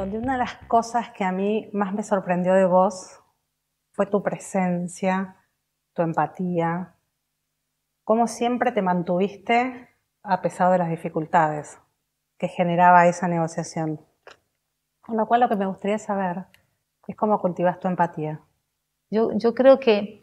donde una de las cosas que a mí más me sorprendió de vos fue tu presencia, tu empatía, cómo siempre te mantuviste a pesar de las dificultades que generaba esa negociación. Con lo cual lo que me gustaría saber es cómo cultivas tu empatía. Yo, yo creo que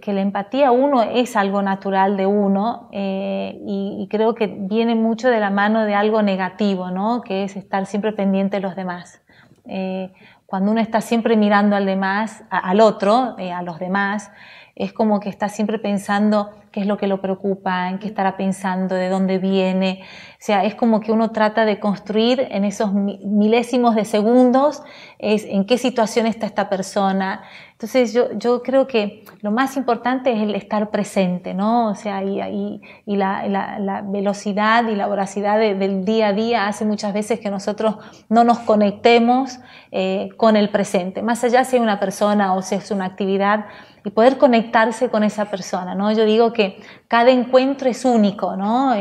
que, la empatía uno es algo natural de uno eh, y, creo que viene mucho de la mano de algo negativo, ¿no? que es estar siempre pendiente de los demás. Eh, cuando uno está siempre mirando al demás, al otro, eh, a los demás, es como que está siempre pensando qué es lo que lo preocupa, en qué estará pensando, de dónde viene. O sea, es como que uno trata de construir en esos milésimos de segundos en qué situación está esta persona. Entonces yo, creo que lo más importante es el estar presente, ¿no? O sea, y, la, velocidad y la voracidad del día a día hace muchas veces que nosotros no nos conectemos eh, con el presente, más allá si es una persona o si es una actividad y poder conectarse con esa persona, ¿no? Yo digo que cada encuentro es único, ¿no?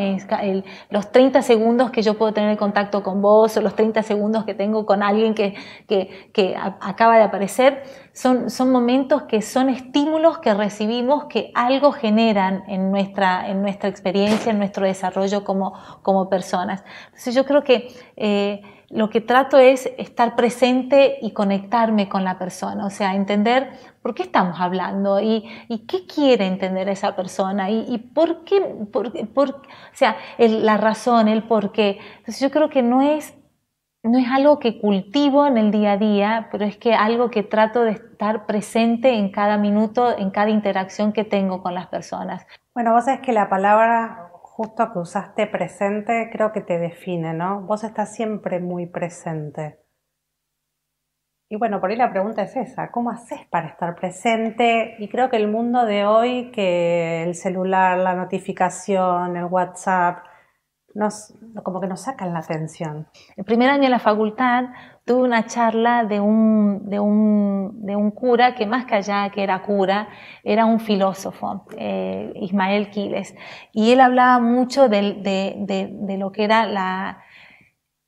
los 30 segundos que yo puedo tener contacto con vos o los 30 segundos que tengo con alguien que, que, acaba de aparecer, son, son momentos que son estímulos que recibimos que algo generan en nuestra, en nuestra experiencia, en nuestro desarrollo como, como personas. Entonces yo creo que eh, lo que trato es estar presente y conectarme con la persona, o sea, entender por qué estamos hablando y, y qué quiere entender esa persona y, y por qué, por, por, o sea, la razón, el por qué. Entonces yo creo que no es no es algo que cultivo en el día a día, pero es que algo que trato de estar presente en cada minuto, en cada interacción que tengo con las personas. Bueno, vos sabés que la palabra justo que usaste presente creo que te define, ¿no? Vos estás siempre muy presente. Y bueno, por ahí la pregunta es esa, ¿cómo haces para estar presente? Y creo que el mundo de hoy, que el celular, la notificación, el WhatsApp, nos, como que nos sacan la atención. El primer año en la facultad tuve una charla de un, de un, de un cura que más que allá que era cura, era un filósofo, eh, Ismael Quiles, y él hablaba mucho de, de, de lo que era la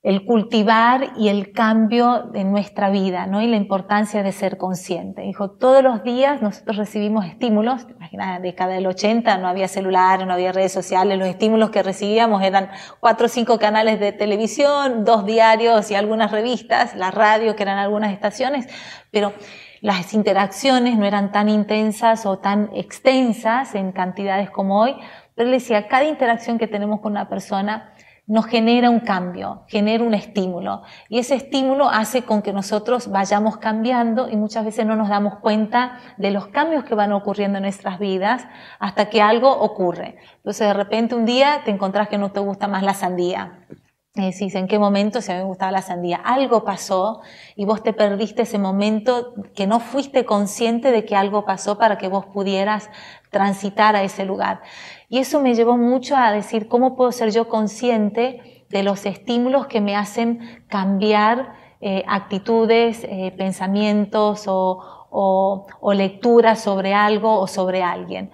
el cultivar y el cambio en nuestra vida, ¿no? Y la importancia de ser consciente. Dijo, todos los días nosotros recibimos estímulos, imagina, década del 80 no había celular, no había redes sociales, los estímulos que recibíamos eran cuatro o cinco canales de televisión, dos diarios y algunas revistas, la radio, que eran algunas estaciones, pero las interacciones no eran tan intensas o tan extensas en cantidades como hoy, pero él decía, cada interacción que tenemos con una persona nos genera un cambio, genera un estímulo. Y ese estímulo hace con que nosotros vayamos cambiando y muchas veces no nos damos cuenta de los cambios que van ocurriendo en nuestras vidas hasta que algo ocurre. Entonces de repente un día te encontrás que no te gusta más la sandía. Y decís, ¿en qué momento se me gustaba la sandía? Algo pasó y vos te perdiste ese momento que no fuiste consciente de que algo pasó para que vos pudieras transitar a ese lugar. Y eso me llevó mucho a decir cómo puedo ser yo consciente de los estímulos que me hacen cambiar eh, actitudes, eh, pensamientos o, lecturas sobre algo o sobre alguien.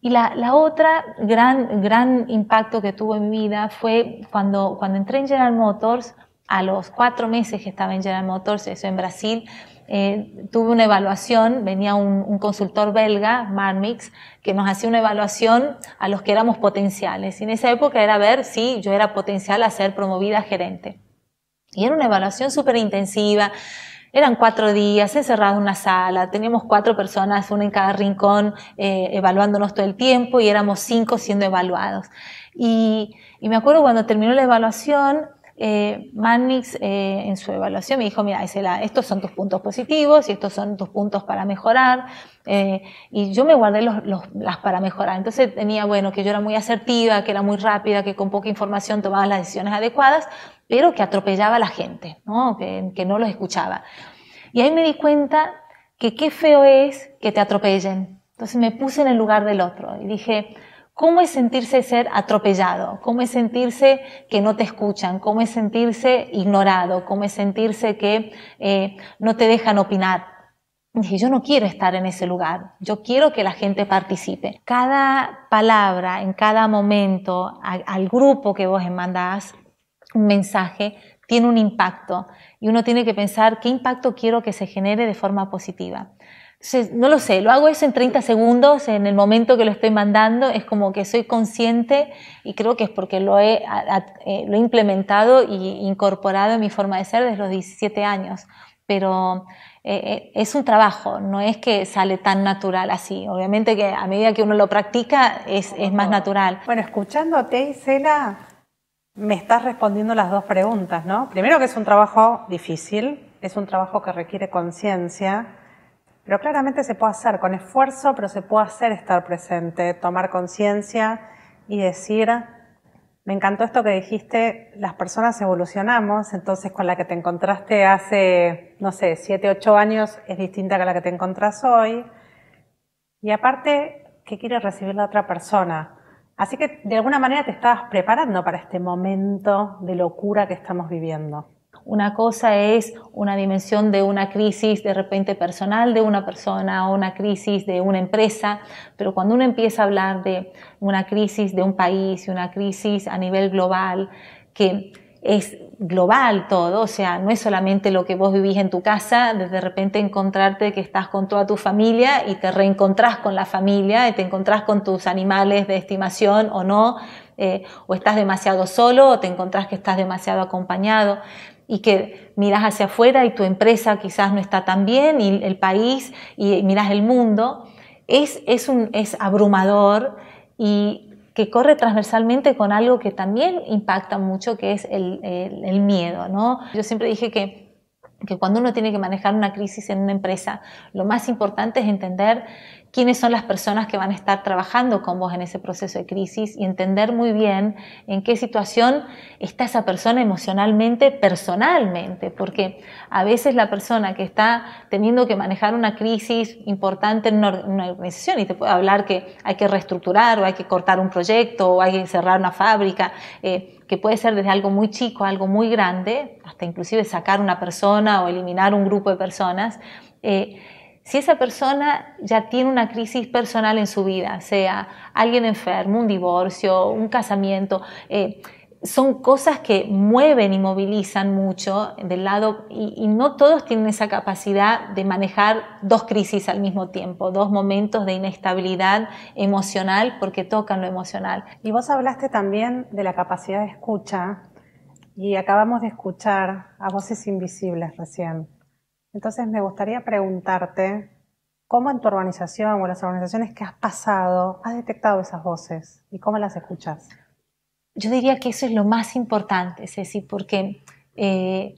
Y la, la, otra gran, gran impacto que tuvo en mi vida fue cuando, cuando entré en General Motors, a los cuatro meses que estaba en General Motors, eso en Brasil, eh, tuve una evaluación, venía un, consultor belga, Marmix, que nos hacía una evaluación a los que éramos potenciales. Y en esa época era ver si yo era potencial a ser promovida gerente. Y era una evaluación súper intensiva. Eran cuatro días encerrados en una sala, teníamos cuatro personas, una en cada rincón, eh, evaluándonos todo el tiempo y éramos cinco siendo evaluados. Y, y me acuerdo cuando terminó la evaluación, eh, Mannix eh, en su evaluación me dijo, mira, estos son tus puntos positivos y estos son tus puntos para mejorar. Eh, y yo me guardé los, las para mejorar. Entonces tenía, bueno, que yo era muy asertiva, que era muy rápida, que con poca información tomaba las decisiones adecuadas, pero que atropellaba a la gente, Que, que no los escuchaba. Y ahí me di cuenta que qué feo es que te atropellen. Entonces me puse en el lugar del otro y dije, ¿Cómo es sentirse ser atropellado? ¿Cómo es sentirse que no te escuchan? ¿Cómo es sentirse ignorado? ¿Cómo es sentirse que eh, no te dejan opinar? Dije, yo no quiero estar en ese lugar, yo quiero que la gente participe. Cada palabra, en cada momento, al grupo que vos mandás un mensaje, tiene un impacto y uno tiene que pensar qué impacto quiero que se genere de forma positiva no lo sé, lo hago eso en 30 segundos, en el momento que lo estoy mandando, es como que soy consciente y creo que es porque lo he, eh, implementado e incorporado en mi forma de ser desde los 17 años. Pero eh, eh, es un trabajo, no es que sale tan natural así. Obviamente que a medida que uno lo practica es, es más natural. Bueno, escuchándote, Isela, me estás respondiendo las dos preguntas, ¿no? Primero que es un trabajo difícil, es un trabajo que requiere conciencia pero claramente se puede hacer con esfuerzo, pero se puede hacer estar presente, tomar conciencia y decir, me encantó esto que dijiste, las personas evolucionamos, entonces con la que te encontraste hace, no sé, siete, ocho años es distinta a la que te encontrás hoy. Y aparte, ¿qué quiere recibir la otra persona? Así que de alguna manera te estabas preparando para este momento de locura que estamos viviendo. Una cosa es una dimensión de una crisis de repente personal de una persona o una crisis de una empresa, pero cuando uno empieza a hablar de una crisis de un país, y una crisis a nivel global, que es global todo, o sea, no es solamente lo que vos vivís en tu casa, de repente encontrarte que estás con toda tu familia y te reencontrás con la familia y te encontrás con tus animales de estimación o no, eh, o estás demasiado solo o te encontrás que estás demasiado acompañado y que miras hacia afuera y tu empresa quizás no está tan bien y el país y miras el mundo, es, es, un, es abrumador y que corre transversalmente con algo que también impacta mucho, que es el, miedo. ¿no? Yo siempre dije que, que cuando uno tiene que manejar una crisis en una empresa, lo más importante es entender quiénes son las personas que van a estar trabajando con vos en ese proceso de crisis y entender muy bien en qué situación está esa persona emocionalmente, personalmente, porque a veces la persona que está teniendo que manejar una crisis importante en una organización, y te puede hablar que hay que reestructurar o hay que cortar un proyecto o hay que cerrar una fábrica, eh, que puede ser desde algo muy chico a algo muy grande, hasta inclusive sacar una persona o eliminar un grupo de personas, eh, si esa persona ya tiene una crisis personal en su vida, sea alguien enfermo, un divorcio, un casamiento, eh, son cosas que mueven y movilizan mucho del lado y, no todos tienen esa capacidad de manejar dos crisis al mismo tiempo, dos momentos de inestabilidad emocional porque tocan lo emocional. Y vos hablaste también de la capacidad de escucha y acabamos de escuchar a voces invisibles recién. Entonces me gustaría preguntarte, ¿cómo en tu organización o en las organizaciones que has pasado has detectado esas voces y cómo las escuchas? Yo diría que eso es lo más importante, Ceci, porque eh,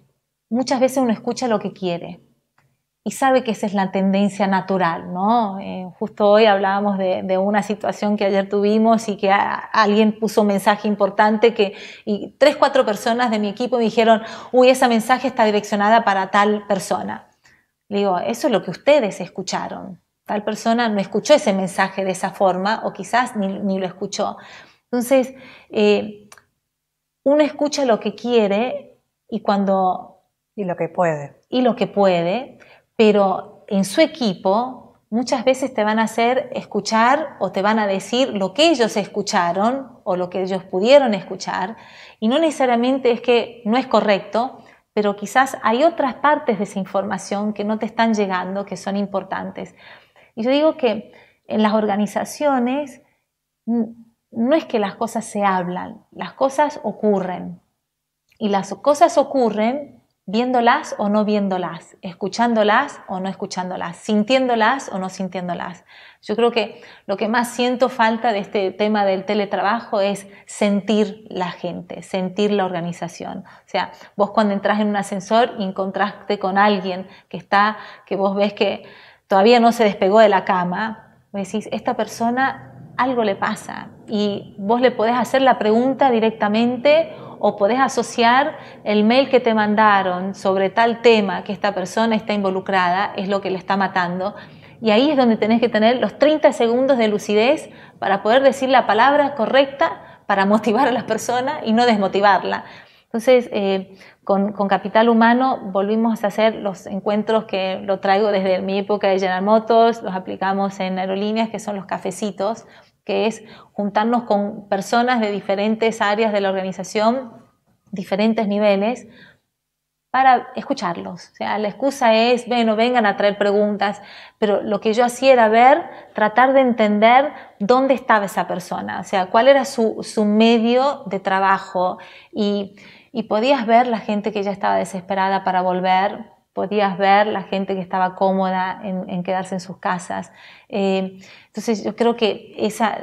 muchas veces uno escucha lo que quiere, y sabe que esa es la tendencia natural, ¿no? Eh, justo hoy hablábamos de, una situación que ayer tuvimos y que alguien puso un mensaje importante que y tres, cuatro personas de mi equipo me dijeron, uy, ese mensaje está direccionada para tal persona. Le digo, eso es lo que ustedes escucharon. Tal persona no escuchó ese mensaje de esa forma o quizás ni, lo escuchó. Entonces, eh, uno escucha lo que quiere y cuando... Y lo que puede. Y lo que puede pero en su equipo muchas veces te van a hacer escuchar o te van a decir lo que ellos escucharon o lo que ellos pudieron escuchar, y no necesariamente es que no es correcto, pero quizás hay otras partes de esa información que no te están llegando, que son importantes. Y yo digo que en las organizaciones no es que las cosas se hablan, las cosas ocurren. Y las cosas ocurren viéndolas o no viéndolas, escuchándolas o no escuchándolas, sintiéndolas o no sintiéndolas. Yo creo que lo que más siento falta de este tema del teletrabajo es sentir la gente, sentir la organización. O sea, vos cuando entras en un ascensor y encontraste con alguien que está, que vos ves que todavía no se despegó de la cama, me decís, esta persona algo le pasa y vos le podés hacer la pregunta directamente o podés asociar el mail que te mandaron sobre tal tema que esta persona está involucrada, es lo que le está matando. Y ahí es donde tenés que tener los 30 segundos de lucidez para poder decir la palabra correcta para motivar a la persona y no desmotivarla. Entonces, eh, con, con, Capital Humano volvimos a hacer los encuentros que lo traigo desde mi época de General Motors, los aplicamos en aerolíneas, que son los cafecitos, que es juntarnos con personas de diferentes áreas de la organización, diferentes niveles, para escucharlos. O sea, la excusa es, bueno, vengan a traer preguntas, pero lo que yo hacía era ver, tratar de entender dónde estaba esa persona, o sea, cuál era su, medio de trabajo y podías ver la gente que ya estaba desesperada para volver, podías ver la gente que estaba cómoda en, quedarse en sus casas. Eh, entonces yo creo que esa,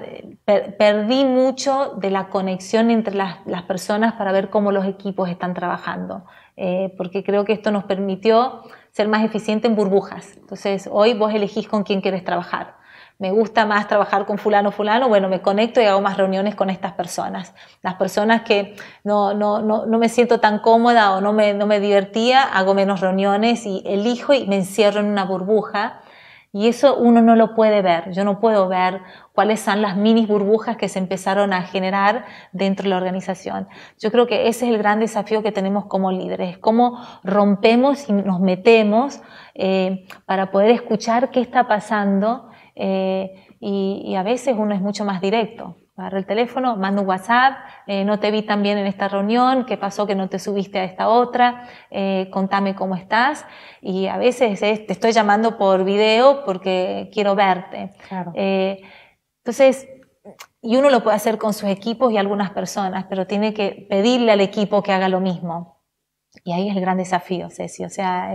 perdí mucho de la conexión entre las, personas para ver cómo los equipos están trabajando, eh, porque creo que esto nos permitió ser más eficientes en burbujas. Entonces hoy vos elegís con quién quieres trabajar me gusta más trabajar con fulano, fulano, bueno, me conecto y hago más reuniones con estas personas. Las personas que no, me siento tan cómoda o no me, no me divertía, hago menos reuniones y elijo y me encierro en una burbuja. Y eso uno no lo puede ver. Yo no puedo ver cuáles son las mini burbujas que se empezaron a generar dentro de la organización. Yo creo que ese es el gran desafío que tenemos como líderes, cómo rompemos y nos metemos eh, para poder escuchar qué está pasando eh, y, a veces uno es mucho más directo. Agarro el teléfono, mando un WhatsApp, eh, no te vi tan bien en esta reunión, qué pasó que no te subiste a esta otra, eh, contame cómo estás. Y a veces te estoy llamando por video porque quiero verte. entonces, y uno lo puede hacer con sus equipos y algunas personas, pero tiene que pedirle al equipo que haga lo mismo. Y ahí es el gran desafío, Ceci. O sea,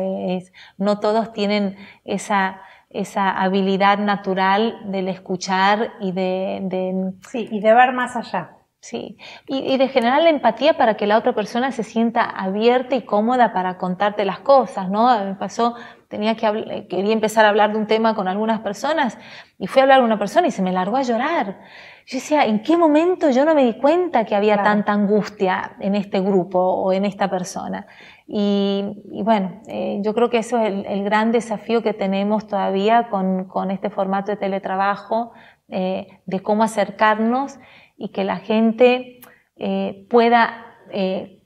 no todos tienen esa esa habilidad natural del escuchar y de, Sí, y de ver más allá. Sí, y, de generar la empatía para que la otra persona se sienta abierta y cómoda para contarte las cosas, ¿no? Me pasó, tenía que quería empezar a hablar de un tema con algunas personas y fui a hablar con una persona y se me largó a llorar. Yo decía, ¿en qué momento yo no me di cuenta que había tanta angustia en este grupo o en esta persona? Y, bueno, eh, yo creo que eso es el, gran desafío que tenemos todavía con, este formato de teletrabajo, eh, de cómo acercarnos y que la gente eh, pueda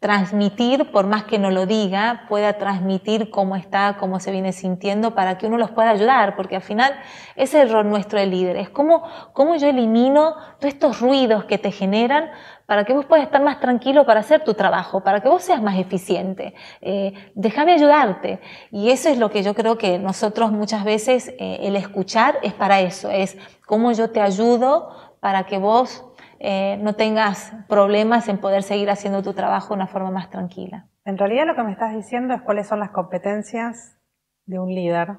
transmitir, por más que no lo diga, pueda transmitir cómo está, cómo se viene sintiendo, para que uno los pueda ayudar, porque al final es el rol nuestro de líder, es cómo, cómo yo elimino todos estos ruidos que te generan para que vos puedas estar más tranquilo para hacer tu trabajo, para que vos seas más eficiente. Eh, déjame ayudarte. Y eso es lo que yo creo que nosotros muchas veces eh, el escuchar es para eso, es cómo yo te ayudo para que vos eh, no tengas problemas en poder seguir haciendo tu trabajo de una forma más tranquila. En realidad lo que me estás diciendo es cuáles son las competencias de un líder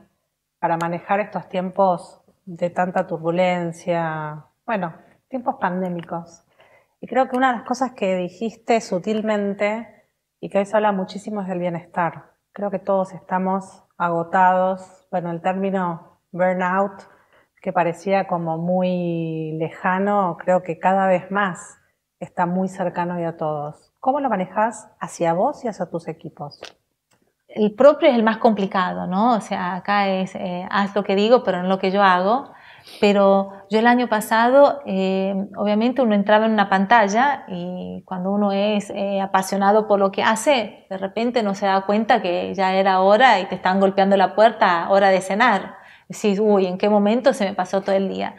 para manejar estos tiempos de tanta turbulencia, bueno, tiempos pandémicos. Y creo que una de las cosas que dijiste sutilmente y que hoy se habla muchísimo es del bienestar. Creo que todos estamos agotados. Bueno, el término burnout, que parecía como muy lejano, creo que cada vez más está muy cercano y a todos. ¿Cómo lo manejas hacia vos y hacia tus equipos? El propio es el más complicado, ¿no? O sea, acá es, eh, haz lo que digo, pero no lo que yo hago. Pero yo el año pasado, eh, obviamente uno entraba en una pantalla y cuando uno es eh, apasionado por lo que hace, de repente no se da cuenta que ya era hora y te están golpeando la puerta, hora de cenar. Decís, uy, ¿en qué momento se me pasó todo el día?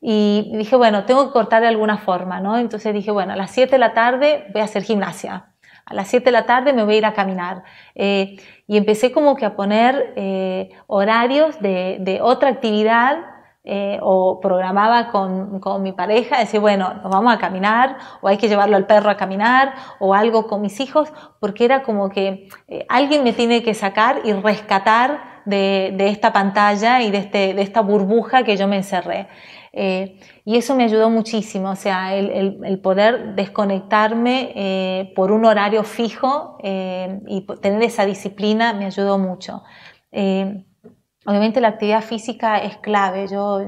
Y dije, bueno, tengo que cortar de alguna forma, ¿no? Entonces dije, bueno, a las 7 de la tarde voy a hacer gimnasia. A las 7 de la tarde me voy a ir a caminar. Eh, y empecé como que a poner horarios de otra actividad eh, o programaba con, con, mi pareja, decir, bueno, nos vamos a caminar, o hay que llevarlo al perro a caminar, o algo con mis hijos, porque era como que eh, alguien me tiene que sacar y rescatar de, de esta pantalla y de, este, de, esta burbuja que yo me encerré. Eh, y eso me ayudó muchísimo, o sea, el, el, poder desconectarme por un horario fijo y tener esa disciplina me ayudó mucho. Obviamente la actividad física es clave. Yo,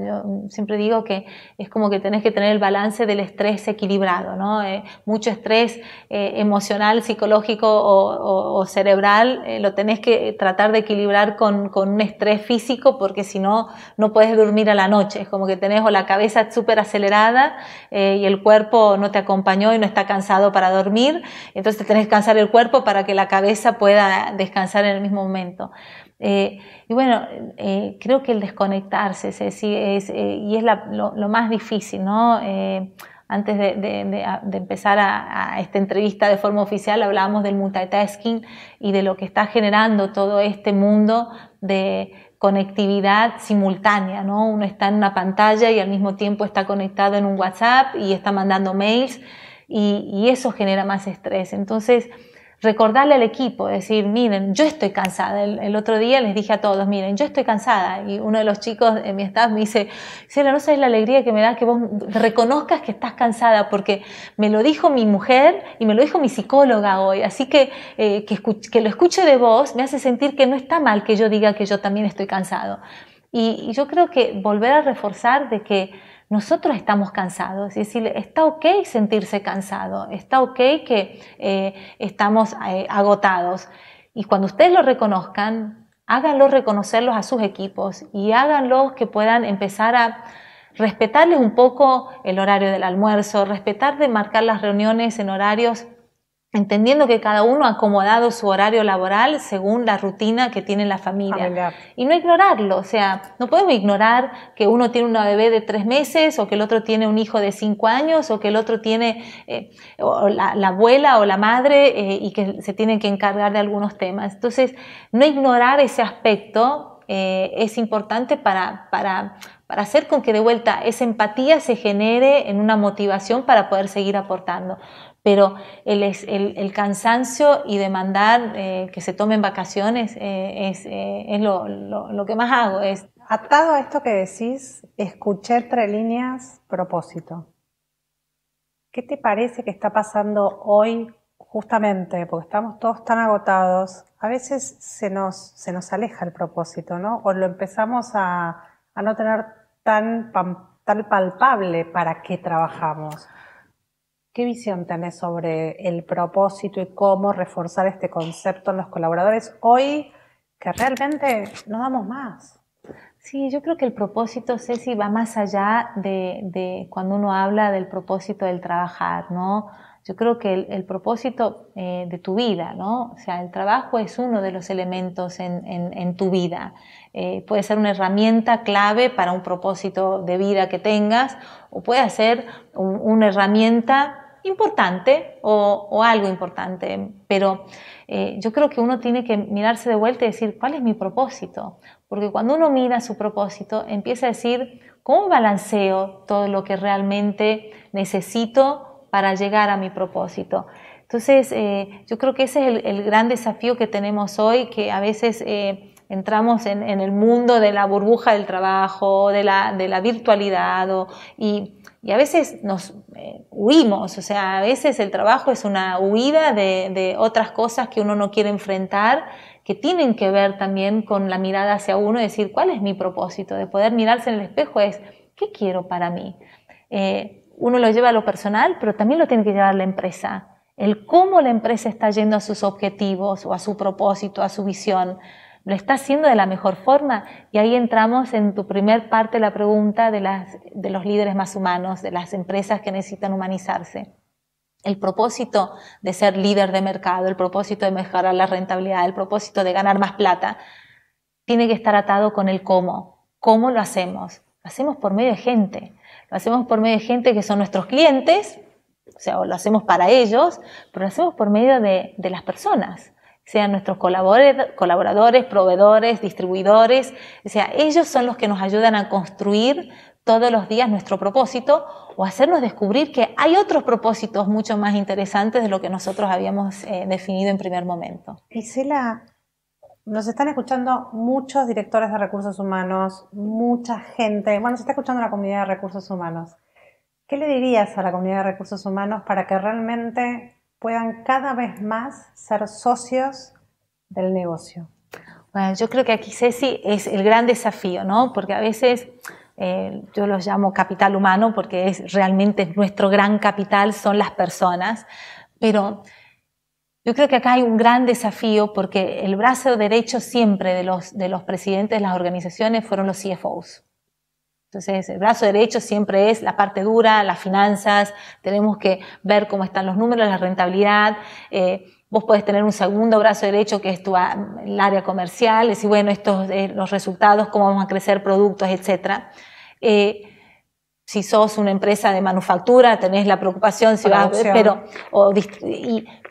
siempre digo que es como que tenés que tener el balance del estrés equilibrado, ¿no? Eh, mucho estrés eh, emocional, psicológico o, cerebral eh, lo tenés que tratar de equilibrar con, un estrés físico porque si no, no puedes dormir a la noche. Es como que tenés la cabeza súper acelerada y el cuerpo no te acompañó y no está cansado para dormir. Entonces tenés que cansar el cuerpo para que la cabeza pueda descansar en el mismo momento. Eh, y bueno, eh, creo que el desconectarse es, es, eh, y es lo, más difícil, ¿no? antes de, empezar a, esta entrevista de forma oficial hablábamos del multitasking y de lo que está generando todo este mundo de conectividad simultánea, ¿no? Uno está en una pantalla y al mismo tiempo está conectado en un WhatsApp y está mandando mails y, y eso genera más estrés. Entonces, recordarle al equipo, decir, miren, yo estoy cansada. El, otro día les dije a todos, miren, yo estoy cansada. Y uno de los chicos en mi staff me dice, Cielo, no sabes la alegría que me da que vos reconozcas que estás cansada, porque me lo dijo mi mujer y me lo dijo mi psicóloga hoy. Así que eh, que, que lo escuche de vos me hace sentir que no está mal que yo diga que yo también estoy cansado. y yo creo que volver a reforzar de que nosotros estamos cansados. Es decir, está ok sentirse cansado, está ok que eh, estamos eh, agotados. Y cuando ustedes lo reconozcan, háganlo reconocerlos a sus equipos y háganlos que puedan empezar a respetarles un poco el horario del almuerzo, respetar de marcar las reuniones en horarios entendiendo que cada uno ha acomodado su horario laboral según la rutina que tiene la familia. Y no ignorarlo, o sea, no podemos ignorar que uno tiene una bebé de tres meses o que el otro tiene un hijo de cinco años o que el otro tiene eh, la, abuela o la madre eh, y que se tienen que encargar de algunos temas. Entonces, no ignorar ese aspecto eh, es importante para, para, para hacer con que de vuelta esa empatía se genere en una motivación para poder seguir aportando pero el, cansancio y demandar eh, que se tomen vacaciones eh, es, eh, lo, que más hago. Es... Atado a esto que decís, escuché tres líneas propósito. ¿Qué te parece que está pasando hoy justamente? Porque estamos todos tan agotados. A veces se nos, aleja el propósito, ¿no? O lo empezamos a, no tener tan, tan palpable para qué trabajamos. ¿Qué visión tenés sobre el propósito y cómo reforzar este concepto en los colaboradores hoy que realmente no damos más? Sí, yo creo que el propósito, Ceci, va más allá de, cuando uno habla del propósito del trabajar, ¿no? Yo creo que el, propósito eh, de tu vida, ¿no? O sea, el trabajo es uno de los elementos en, tu vida. Eh, puede ser una herramienta clave para un propósito de vida que tengas o puede ser una herramienta importante o, algo importante, pero eh, yo creo que uno tiene que mirarse de vuelta y decir, ¿cuál es mi propósito? Porque cuando uno mira su propósito, empieza a decir, ¿cómo balanceo todo lo que realmente necesito para llegar a mi propósito? Entonces, eh, yo creo que ese es el, gran desafío que tenemos hoy, que a veces eh, entramos en, el mundo de la burbuja del trabajo, de la, virtualidad, y y a veces nos eh, huimos, o sea, a veces el trabajo es una huida de, otras cosas que uno no quiere enfrentar, que tienen que ver también con la mirada hacia uno y decir, ¿cuál es mi propósito? De poder mirarse en el espejo es, ¿qué quiero para mí? Eh, uno lo lleva a lo personal, pero también lo tiene que llevar la empresa. El cómo la empresa está yendo a sus objetivos o a su propósito, a su visión. ¿Lo está haciendo de la mejor forma? Y ahí entramos en tu primer parte la pregunta de, los líderes más humanos, de las empresas que necesitan humanizarse. El propósito de ser líder de mercado, el propósito de mejorar la rentabilidad, el propósito de ganar más plata, tiene que estar atado con el cómo. ¿Cómo lo hacemos? Lo hacemos por medio de gente. Lo hacemos por medio de gente que son nuestros clientes, o sea, lo hacemos para ellos, pero lo hacemos por medio de, de las personas sean nuestros colaboradores, proveedores, distribuidores, o sea, ellos son los que nos ayudan a construir todos los días nuestro propósito o hacernos descubrir que hay otros propósitos mucho más interesantes de lo que nosotros habíamos eh, definido en primer momento. Gisela, nos están escuchando muchos directores de recursos humanos, mucha gente, bueno, se está escuchando la comunidad de recursos humanos. ¿Qué le dirías a la comunidad de recursos humanos para que realmente puedan cada vez más ser socios del negocio? Bueno, yo creo que aquí Ceci es el gran desafío, ¿no? Porque a veces eh, yo los llamo capital humano porque es realmente nuestro gran capital son las personas, pero yo creo que acá hay un gran desafío porque el brazo derecho siempre de los, de los presidentes de las organizaciones fueron los CFOs. Entonces, el brazo derecho siempre es la parte dura, las finanzas, tenemos que ver cómo están los números, la rentabilidad. Eh, vos podés tener un segundo brazo derecho que es tu, el área comercial, decir, bueno, estos son eh, los resultados, cómo vamos a crecer productos, etc. Eh, si sos una empresa de manufactura, tenés la preocupación, si pero,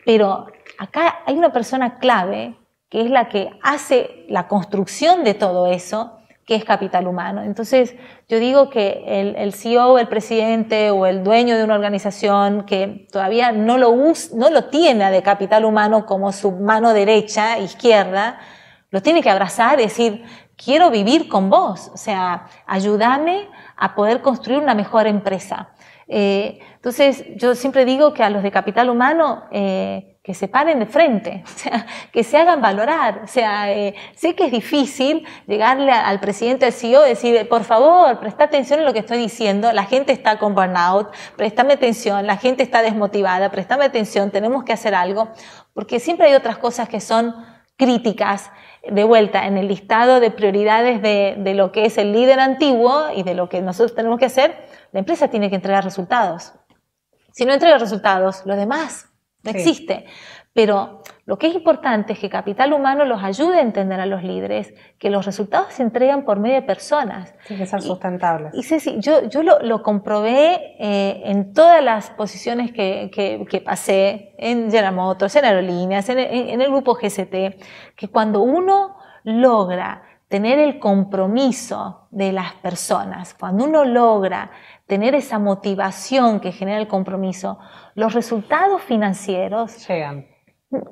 pero acá hay una persona clave que es la que hace la construcción de todo eso es capital humano. Entonces, yo digo que el, el, CEO, el presidente o el dueño de una organización que todavía no lo, no lo tiene de capital humano como su mano derecha, izquierda, lo tiene que abrazar y decir, quiero vivir con vos, o sea, ayúdame a poder construir una mejor empresa. Eh, entonces, yo siempre digo que a los de capital humano, eh, que se paren de frente, que se hagan valorar. O sea, eh, sé que es difícil llegarle al presidente al CEO y decir, por favor, presta atención a lo que estoy diciendo, la gente está con burnout, préstame atención, la gente está desmotivada, préstame atención, tenemos que hacer algo, porque siempre hay otras cosas que son críticas de vuelta en el listado de prioridades de, lo que es el líder antiguo y de lo que nosotros tenemos que hacer, la empresa tiene que entregar resultados. Si no entrega resultados, lo demás no existe. Pero lo que es importante es que capital humano los ayude a entender a los líderes, que los resultados se entregan por medio de personas. Sí, que ser sustentables. Y, yo, lo, comprobé eh, en todas las posiciones que, pasé, en General Motors, en Aerolíneas, en, en el grupo GCT, que cuando uno logra tener el compromiso de las personas, cuando uno logra tener esa motivación que genera el compromiso, los resultados financieros llegan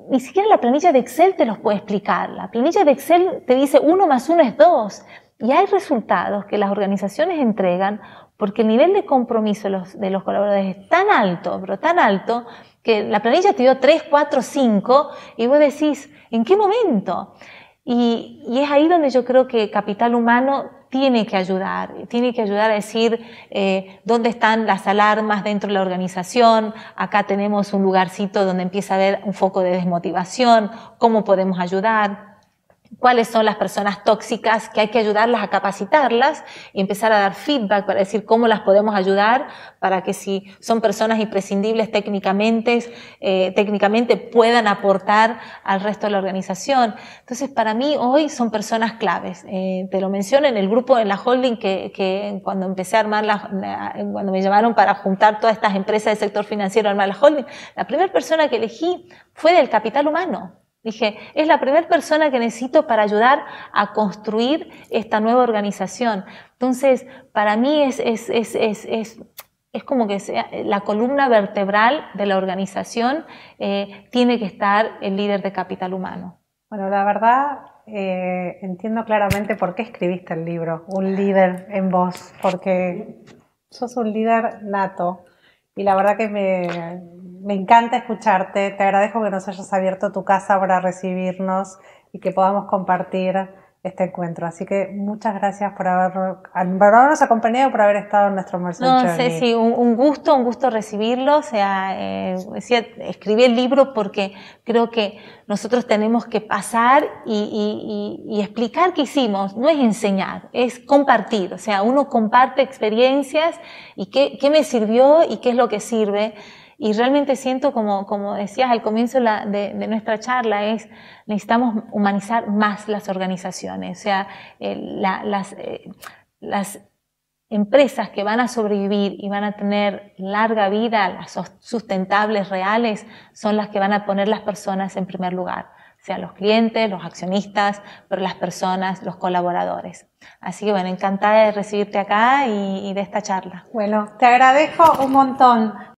ni siquiera la planilla de Excel te los puede explicar. La planilla de Excel te dice uno más uno es dos. Y hay resultados que las organizaciones entregan porque el nivel de compromiso de los, de los colaboradores es tan alto, pero tan alto, que la planilla te dio tres, 4, cinco y vos decís, ¿en qué momento? Y, y es ahí donde yo creo que capital humano tiene que ayudar, tiene que ayudar a decir eh, dónde están las alarmas dentro de la organización, acá tenemos un lugarcito donde empieza a haber un foco de desmotivación, cómo podemos ayudar cuáles son las personas tóxicas que hay que ayudarlas a capacitarlas y empezar a dar feedback para decir cómo las podemos ayudar para que si son personas imprescindibles técnicamente, eh, técnicamente puedan aportar al resto de la organización. Entonces, para mí hoy son personas claves. Eh, te lo menciono en el grupo, en la holding que, cuando empecé a armar, la, cuando me llamaron para juntar todas estas empresas del sector financiero a armar la holding, la primera persona que elegí fue del capital humano Dije, es la primera persona que necesito para ayudar a construir esta nueva organización. Entonces, para mí es, es, es, como que sea, la columna vertebral de la organización eh, tiene que estar el líder de capital humano. Bueno, la verdad eh, entiendo claramente por qué escribiste el libro, Un líder en voz, porque sos un líder nato y la verdad que me, me encanta escucharte, te agradezco que nos hayas abierto tu casa para recibirnos y que podamos compartir este encuentro. Así que muchas gracias por, habernos acompañado por haber estado en nuestro Merced No, sé, sí, un, gusto, un gusto recibirlo. O sea, eh, escribí el libro porque creo que nosotros tenemos que pasar y, explicar qué hicimos. No es enseñar, es compartir. O sea, uno comparte experiencias y qué me sirvió y qué es lo que sirve. Y realmente siento, como, como decías al comienzo de, nuestra charla, es necesitamos humanizar más las organizaciones, o sea, eh, las, eh, las empresas que van a sobrevivir y van a tener larga vida, las sustentables, reales, son las que van a poner las personas en primer lugar, sea, los clientes, los accionistas, pero las personas, los colaboradores. Así que bueno, encantada de recibirte acá y de esta charla. Bueno, te agradezco un montón.